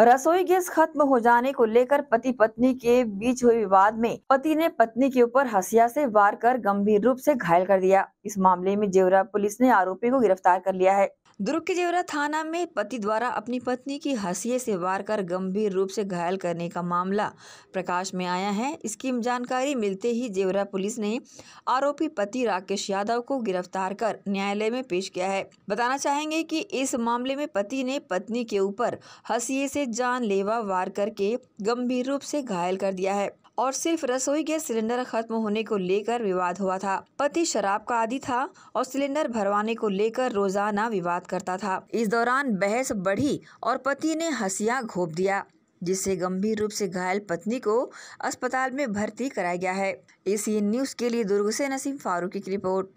रसोई गैस खत्म हो जाने को लेकर पति पत्नी के बीच हुए विवाद में पति ने पत्नी के ऊपर हसिया से वार कर गंभीर रूप से घायल कर दिया इस मामले में जेवरा पुलिस ने आरोपी को गिरफ्तार कर लिया है दुर्ग के जेवरा थाना में पति द्वारा अपनी पत्नी की हंसिये से वार कर गंभीर रूप से घायल करने का मामला प्रकाश में आया है इसकी जानकारी मिलते ही जेवरा पुलिस ने आरोपी पति राकेश यादव को गिरफ्तार कर न्यायालय में पेश किया है बताना चाहेंगे कि इस मामले में पति ने पत्नी के ऊपर हंसिये से जानलेवा वार करके गंभीर रूप से घायल कर दिया है और सिर्फ रसोई गैस सिलेंडर खत्म होने को लेकर विवाद हुआ था पति शराब का आदि था और सिलेंडर भरवाने को लेकर रोजाना विवाद करता था इस दौरान बहस बढ़ी और पति ने हसिया घोप दिया जिससे गंभीर रूप से घायल पत्नी को अस्पताल में भर्ती कराया गया है इसी न्यूज के लिए दुर्ग से नसीम फारूकी की रिपोर्ट